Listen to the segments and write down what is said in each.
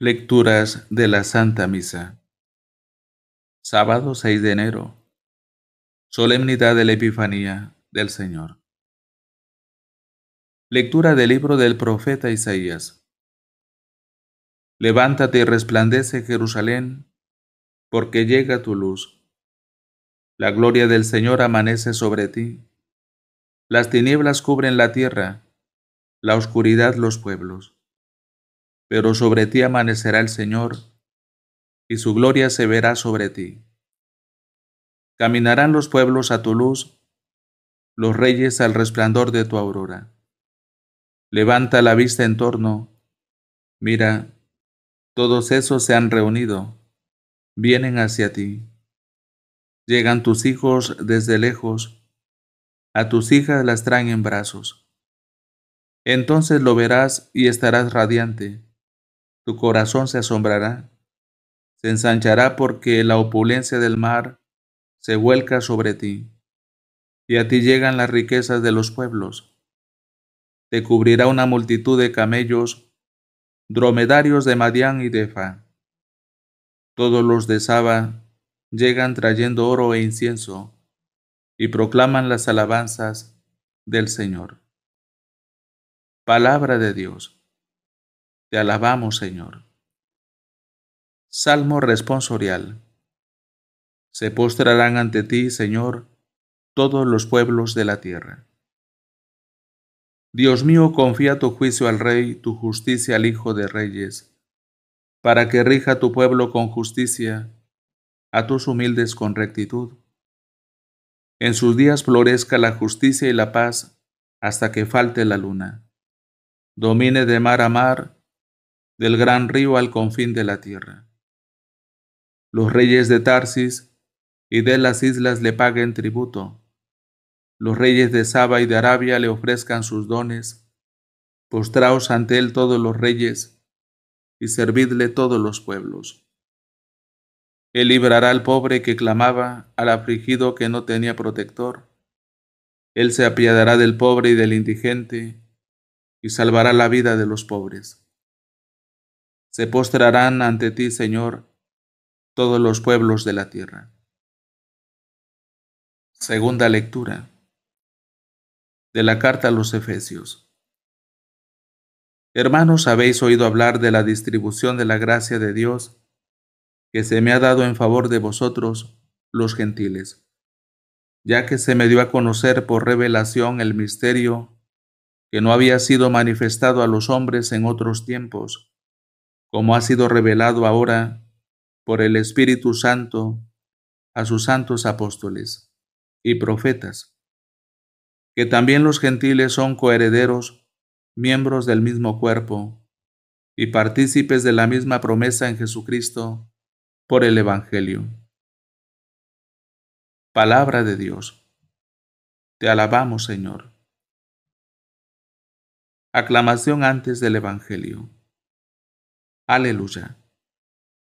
Lecturas de la Santa Misa. Sábado 6 de enero. Solemnidad de la Epifanía del Señor. Lectura del libro del profeta Isaías. Levántate y resplandece Jerusalén, porque llega tu luz. La gloria del Señor amanece sobre ti. Las tinieblas cubren la tierra, la oscuridad los pueblos pero sobre ti amanecerá el Señor, y su gloria se verá sobre ti. Caminarán los pueblos a tu luz, los reyes al resplandor de tu aurora. Levanta la vista en torno, mira, todos esos se han reunido, vienen hacia ti. Llegan tus hijos desde lejos, a tus hijas las traen en brazos. Entonces lo verás y estarás radiante tu corazón se asombrará, se ensanchará porque la opulencia del mar se vuelca sobre ti, y a ti llegan las riquezas de los pueblos. Te cubrirá una multitud de camellos, dromedarios de Madián y de Fa. Todos los de Saba llegan trayendo oro e incienso, y proclaman las alabanzas del Señor. Palabra de Dios. Te alabamos, Señor. Salmo responsorial. Se postrarán ante ti, Señor, todos los pueblos de la tierra. Dios mío, confía tu juicio al Rey, tu justicia al Hijo de Reyes, para que rija tu pueblo con justicia, a tus humildes con rectitud. En sus días florezca la justicia y la paz hasta que falte la luna. Domine de mar a mar, del gran río al confín de la tierra. Los reyes de Tarsis y de las islas le paguen tributo. Los reyes de Saba y de Arabia le ofrezcan sus dones. Postraos ante él todos los reyes y servidle todos los pueblos. Él librará al pobre que clamaba, al afligido que no tenía protector. Él se apiadará del pobre y del indigente y salvará la vida de los pobres. Se postrarán ante ti, Señor, todos los pueblos de la tierra. Segunda lectura de la carta a los Efesios. Hermanos, habéis oído hablar de la distribución de la gracia de Dios que se me ha dado en favor de vosotros, los gentiles, ya que se me dio a conocer por revelación el misterio que no había sido manifestado a los hombres en otros tiempos como ha sido revelado ahora por el Espíritu Santo a sus santos apóstoles y profetas, que también los gentiles son coherederos, miembros del mismo cuerpo y partícipes de la misma promesa en Jesucristo por el Evangelio. Palabra de Dios. Te alabamos, Señor. Aclamación antes del Evangelio. Aleluya.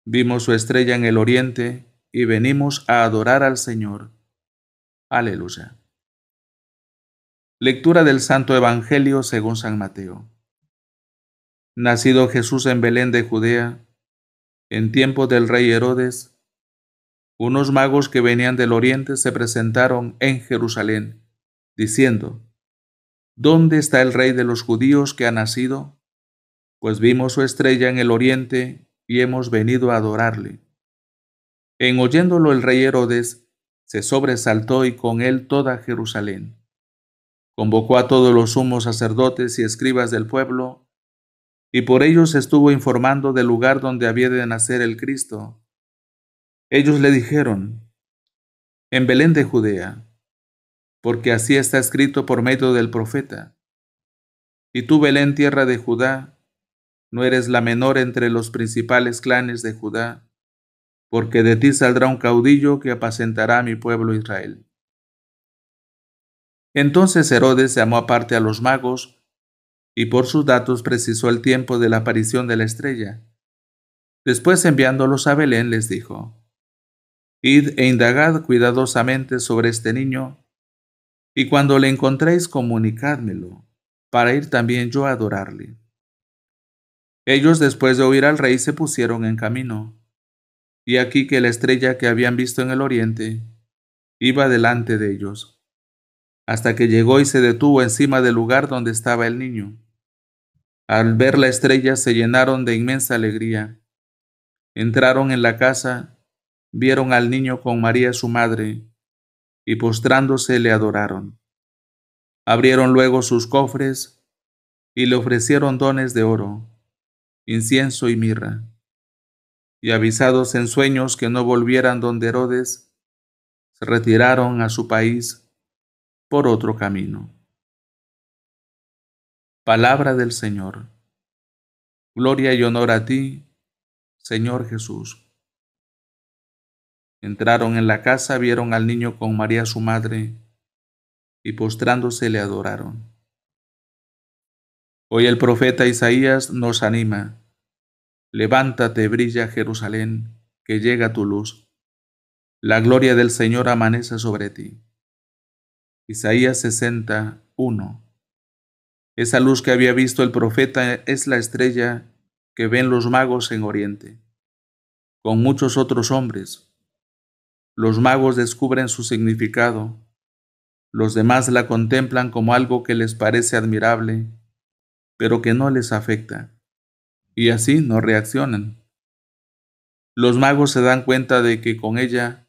Vimos su estrella en el oriente y venimos a adorar al Señor. Aleluya. Lectura del Santo Evangelio según San Mateo. Nacido Jesús en Belén de Judea, en tiempo del rey Herodes, unos magos que venían del oriente se presentaron en Jerusalén, diciendo, ¿Dónde está el rey de los judíos que ha nacido? pues vimos su estrella en el oriente y hemos venido a adorarle. En oyéndolo el rey Herodes se sobresaltó y con él toda Jerusalén. Convocó a todos los sumos sacerdotes y escribas del pueblo, y por ellos estuvo informando del lugar donde había de nacer el Cristo. Ellos le dijeron, en Belén de Judea, porque así está escrito por medio del profeta. Y tú, Belén, tierra de Judá, no eres la menor entre los principales clanes de Judá, porque de ti saldrá un caudillo que apacentará a mi pueblo Israel. Entonces Herodes llamó aparte a los magos, y por sus datos precisó el tiempo de la aparición de la estrella. Después enviándolos a Belén les dijo, Id e indagad cuidadosamente sobre este niño, y cuando le encontréis comunicádmelo, para ir también yo a adorarle. Ellos después de oír al rey se pusieron en camino. Y aquí que la estrella que habían visto en el oriente iba delante de ellos, hasta que llegó y se detuvo encima del lugar donde estaba el niño. Al ver la estrella se llenaron de inmensa alegría. Entraron en la casa, vieron al niño con María su madre, y postrándose le adoraron. Abrieron luego sus cofres y le ofrecieron dones de oro, incienso y mirra. Y avisados en sueños que no volvieran donde Herodes, se retiraron a su país por otro camino. Palabra del Señor. Gloria y honor a ti, Señor Jesús. Entraron en la casa, vieron al niño con María su madre, y postrándose le adoraron. Hoy el profeta Isaías nos anima. Levántate, brilla Jerusalén, que llega tu luz. La gloria del Señor amanece sobre ti. Isaías 61. Esa luz que había visto el profeta es la estrella que ven los magos en Oriente, con muchos otros hombres. Los magos descubren su significado, los demás la contemplan como algo que les parece admirable pero que no les afecta, y así no reaccionan. Los magos se dan cuenta de que con ella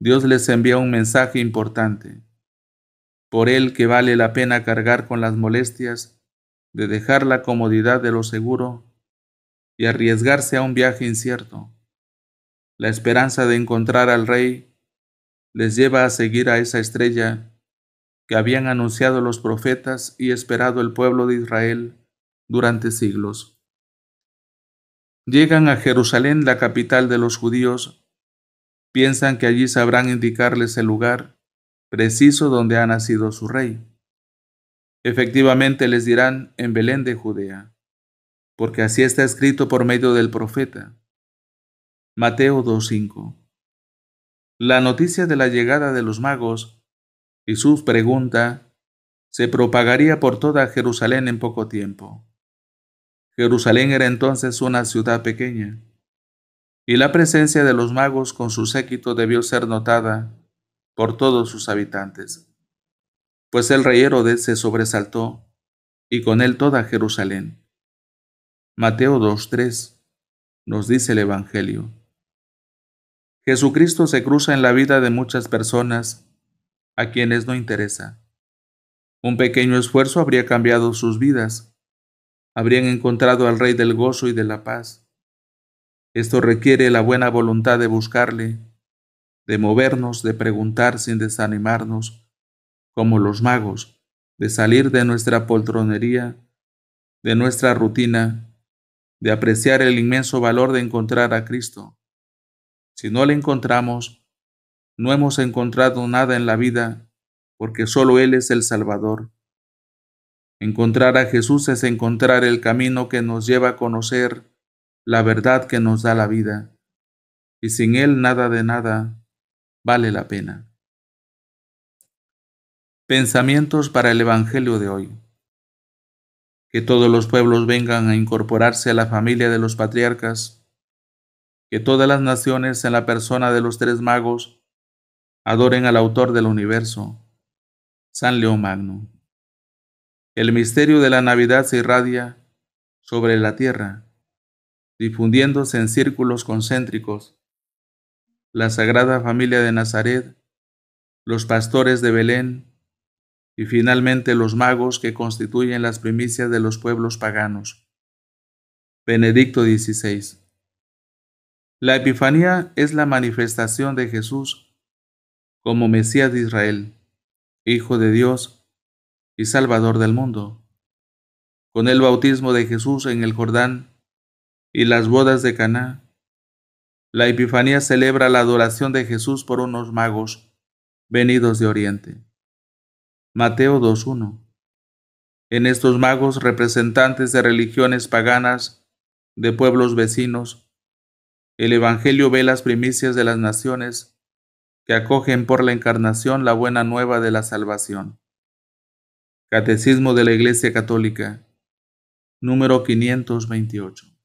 Dios les envía un mensaje importante, por él que vale la pena cargar con las molestias de dejar la comodidad de lo seguro y arriesgarse a un viaje incierto. La esperanza de encontrar al rey les lleva a seguir a esa estrella que habían anunciado los profetas y esperado el pueblo de Israel durante siglos. Llegan a Jerusalén, la capital de los judíos, piensan que allí sabrán indicarles el lugar preciso donde ha nacido su rey. Efectivamente les dirán en Belén de Judea, porque así está escrito por medio del profeta. Mateo 2.5. La noticia de la llegada de los magos y su pregunta se propagaría por toda Jerusalén en poco tiempo. Jerusalén era entonces una ciudad pequeña, y la presencia de los magos con su séquito debió ser notada por todos sus habitantes, pues el rey Herodes se sobresaltó y con él toda Jerusalén. Mateo 2.3 nos dice el Evangelio. Jesucristo se cruza en la vida de muchas personas a quienes no interesa. Un pequeño esfuerzo habría cambiado sus vidas habrían encontrado al Rey del Gozo y de la Paz. Esto requiere la buena voluntad de buscarle, de movernos, de preguntar sin desanimarnos, como los magos, de salir de nuestra poltronería, de nuestra rutina, de apreciar el inmenso valor de encontrar a Cristo. Si no le encontramos, no hemos encontrado nada en la vida, porque solo Él es el Salvador. Encontrar a Jesús es encontrar el camino que nos lleva a conocer la verdad que nos da la vida. Y sin Él nada de nada vale la pena. Pensamientos para el Evangelio de hoy. Que todos los pueblos vengan a incorporarse a la familia de los patriarcas. Que todas las naciones en la persona de los tres magos adoren al autor del universo, San León Magno el misterio de la Navidad se irradia sobre la tierra, difundiéndose en círculos concéntricos. La Sagrada Familia de Nazaret, los pastores de Belén y finalmente los magos que constituyen las primicias de los pueblos paganos. Benedicto XVI. La Epifanía es la manifestación de Jesús como Mesías de Israel, Hijo de Dios, y Salvador del mundo. Con el bautismo de Jesús en el Jordán y las bodas de Caná, la Epifanía celebra la adoración de Jesús por unos magos venidos de Oriente. Mateo 2.1. En estos magos, representantes de religiones paganas, de pueblos vecinos, el Evangelio ve las primicias de las naciones que acogen por la encarnación la buena nueva de la salvación. Catecismo de la Iglesia Católica, número 528.